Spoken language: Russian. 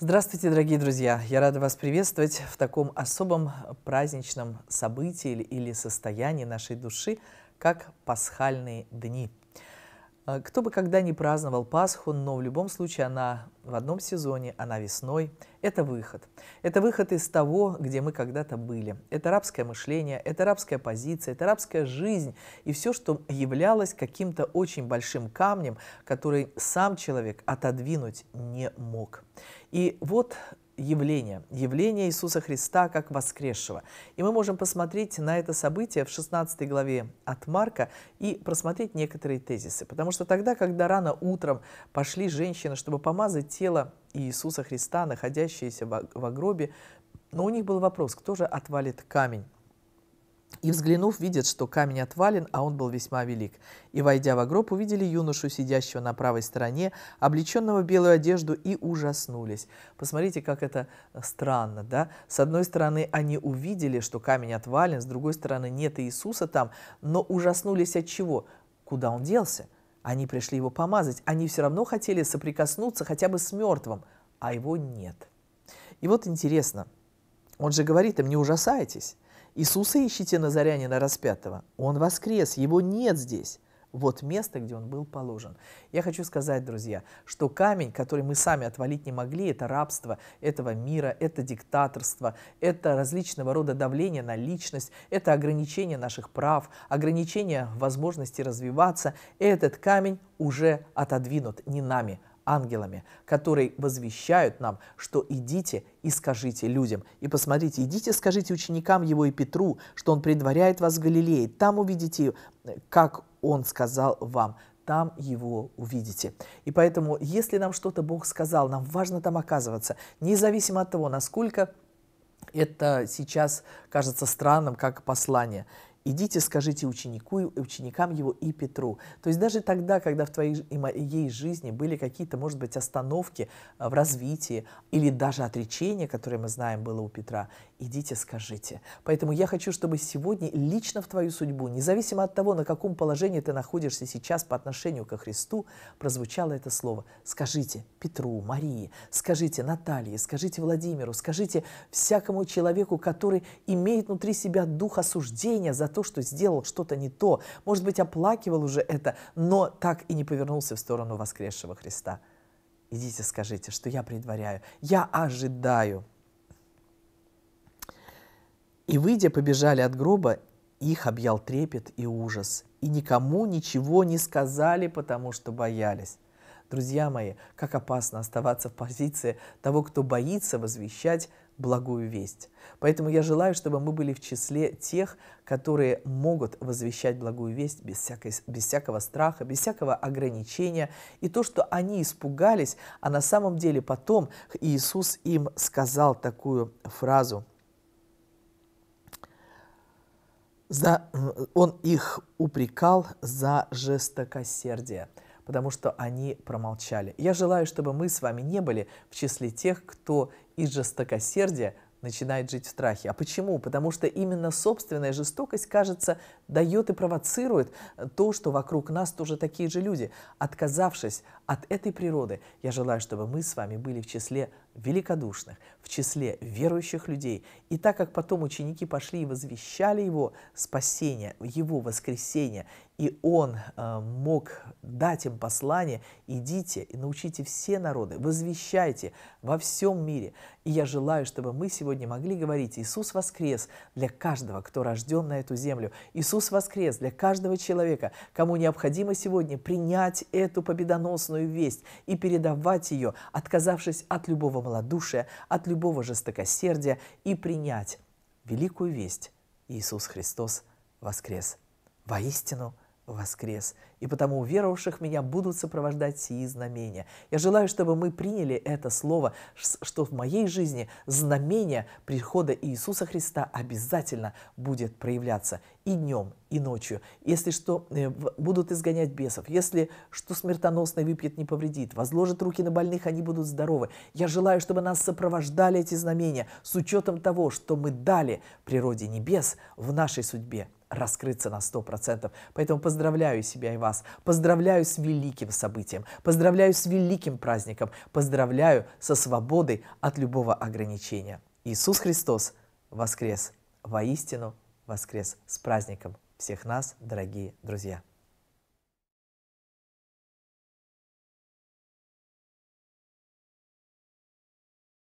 Здравствуйте, дорогие друзья! Я рада вас приветствовать в таком особом праздничном событии или состоянии нашей души, как пасхальные дни. Э, кто бы когда ни праздновал Пасху, но в любом случае она в одном сезоне, она весной – это выход. Это выход из того, где мы когда-то были. Это рабское мышление, это рабская позиция, это рабская жизнь и все, что являлось каким-то очень большим камнем, который сам человек отодвинуть не мог. И вот явление, явление Иисуса Христа как воскресшего. И мы можем посмотреть на это событие в 16 главе от Марка и просмотреть некоторые тезисы. Потому что тогда, когда рано утром пошли женщины, чтобы помазать тело Иисуса Христа, находящиеся в гробе, но у них был вопрос, кто же отвалит камень? И, взглянув, видят, что камень отвален, а он был весьма велик. И, войдя в гроб, увидели юношу, сидящего на правой стороне, облеченного в белую одежду, и ужаснулись. Посмотрите, как это э, странно, да? С одной стороны, они увидели, что камень отвален, с другой стороны, нет Иисуса там, но ужаснулись от чего? Куда он делся? Они пришли его помазать. Они все равно хотели соприкоснуться хотя бы с мертвым, а его нет. И вот интересно, он же говорит им, не ужасайтесь. Иисуса ищите Назарянина распятого. Он воскрес, его нет здесь вот место, где он был положен. Я хочу сказать, друзья, что камень, который мы сами отвалить не могли, это рабство этого мира, это диктаторство, это различного рода давление на личность, это ограничение наших прав, ограничение возможности развиваться. Этот камень уже отодвинут не нами, ангелами, которые возвещают нам, что идите и скажите людям. И посмотрите, идите скажите ученикам его и Петру, что он предваряет вас в Галилее. Там увидите, как он сказал вам, там его увидите. И поэтому, если нам что-то Бог сказал, нам важно там оказываться, независимо от того, насколько это сейчас кажется странным, как послание идите, скажите ученику, ученикам его и Петру. То есть даже тогда, когда в твоей и моей жизни были какие-то, может быть, остановки э, в развитии или даже отречения, которое мы знаем было у Петра, идите, скажите. Поэтому я хочу, чтобы сегодня лично в твою судьбу, независимо от того, на каком положении ты находишься сейчас по отношению ко Христу, прозвучало это слово. Скажите Петру, Марии, скажите Наталье, скажите Владимиру, скажите всякому человеку, который имеет внутри себя дух осуждения за то, что сделал что-то не то, может быть, оплакивал уже это, но так и не повернулся в сторону воскресшего Христа. Идите, скажите, что я предваряю, я ожидаю. И выйдя, побежали от гроба, их объял трепет и ужас, и никому ничего не сказали, потому что боялись. Друзья мои, как опасно оставаться в позиции того, кто боится возвещать благую весть. Поэтому я желаю, чтобы мы были в числе тех, которые могут возвещать благую весть без, всякой, без всякого страха, без всякого ограничения. И то, что они испугались, а на самом деле потом Иисус им сказал такую фразу. За, он их упрекал за жестокосердие потому что они промолчали. Я желаю, чтобы мы с вами не были в числе тех, кто и жестокосердие начинает жить в страхе. А почему? Потому что именно собственная жестокость кажется дает и провоцирует э, то, что вокруг нас тоже такие же люди. Отказавшись от этой природы, я желаю, чтобы мы с вами были в числе великодушных, в числе верующих людей. И так как потом ученики пошли и возвещали его спасение, его воскресение, и он э, мог дать им послание, идите и научите все народы, возвещайте во всем мире. И я желаю, чтобы мы сегодня могли говорить, Иисус воскрес для каждого, кто рожден на эту землю. Иисус Иисус воскрес для каждого человека, кому необходимо сегодня принять эту победоносную весть и передавать ее, отказавшись от любого малодушия, от любого жестокосердия и принять великую весть. Иисус Христос воскрес. Воистину – воскрес, и потому веровавших меня будут сопровождать сии знамения. Я желаю, чтобы мы приняли это слово, что в моей жизни знамение прихода Иисуса Христа обязательно будет проявляться и днем, и ночью. Если что, э, будут изгонять бесов, если что смертоносное выпьет, не повредит, возложат руки на больных, они будут здоровы. Я желаю, чтобы нас сопровождали эти знамения с учетом того, что мы дали природе небес в нашей судьбе раскрыться на 100%. Поэтому поздравляю себя и вас, поздравляю с великим событием, поздравляю с великим праздником, поздравляю со свободой от любого ограничения. Иисус Христос воскрес, воистину воскрес с праздником всех нас, дорогие друзья.